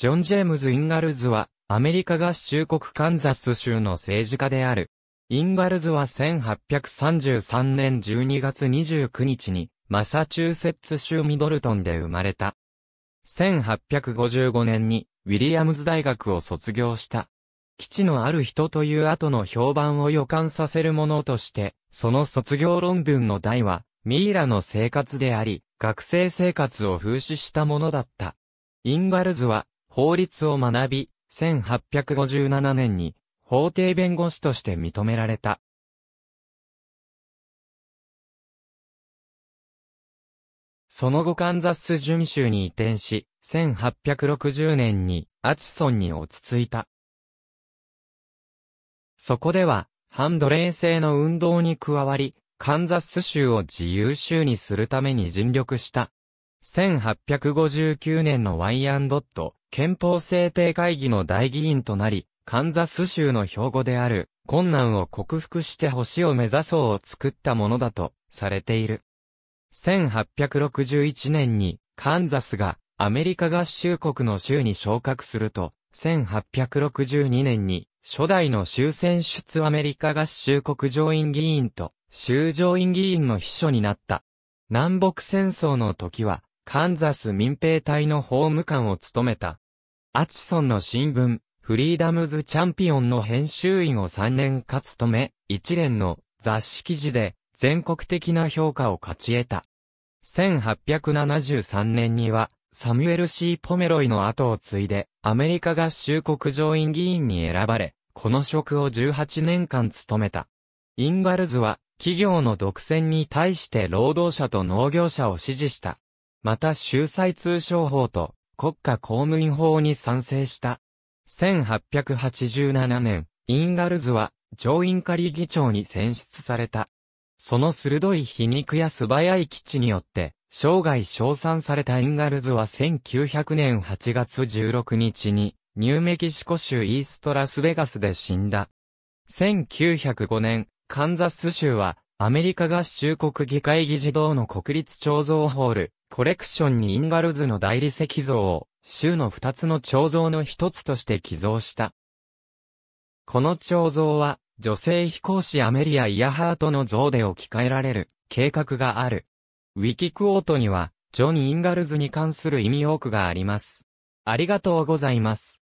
ジョン・ジェームズ・インガルズは、アメリカ合衆国カンザス州の政治家である。インガルズは1833年12月29日に、マサチューセッツ州ミドルトンで生まれた。1855年に、ウィリアムズ大学を卒業した。基地のある人という後の評判を予感させるものとして、その卒業論文の題は、ミイラの生活であり、学生生活を風刺したものだった。インガルズは、法律を学び、1857年に法廷弁護士として認められた。その後カンザス準州に移転し、1860年にアチソンに落ち着いた。そこでは、反奴隷制の運動に加わり、カンザス州を自由州にするために尽力した。1859年のワイアンドット憲法制定会議の大議員となり、カンザス州の標語である、困難を克服して星を目指そうを作ったものだとされている。1861年に、カンザスがアメリカ合衆国の州に昇格すると、1862年に初代の州選出アメリカ合衆国上院議員と州上院議員の秘書になった。南北戦争の時はカンザス民兵隊の法務官を務めた。アチソンの新聞、フリーダムズ・チャンピオンの編集員を3年か務め、一連の雑誌記事で全国的な評価を勝ち得た。1873年には、サミュエル・ C・ ポメロイの後を継いで、アメリカ合衆国上院議員に選ばれ、この職を18年間務めた。インガルズは、企業の独占に対して労働者と農業者を支持した。また秀才通商法と国家公務員法に賛成した。1887年、インガルズは上院仮議長に選出された。その鋭い皮肉や素早い基地によって、生涯称賛されたインガルズは1900年8月16日に、ニューメキシコ州イーストラスベガスで死んだ。1905年、カンザス州は、アメリカ合衆国議会議事堂の国立彫像ホール、コレクションにインガルズの大理石像を、州の二つの彫像の一つとして寄贈した。この彫像は、女性飛行士アメリア・イヤハートの像で置き換えられる、計画がある。ウィキクオートには、ジョン・インガルズに関する意味多くがあります。ありがとうございます。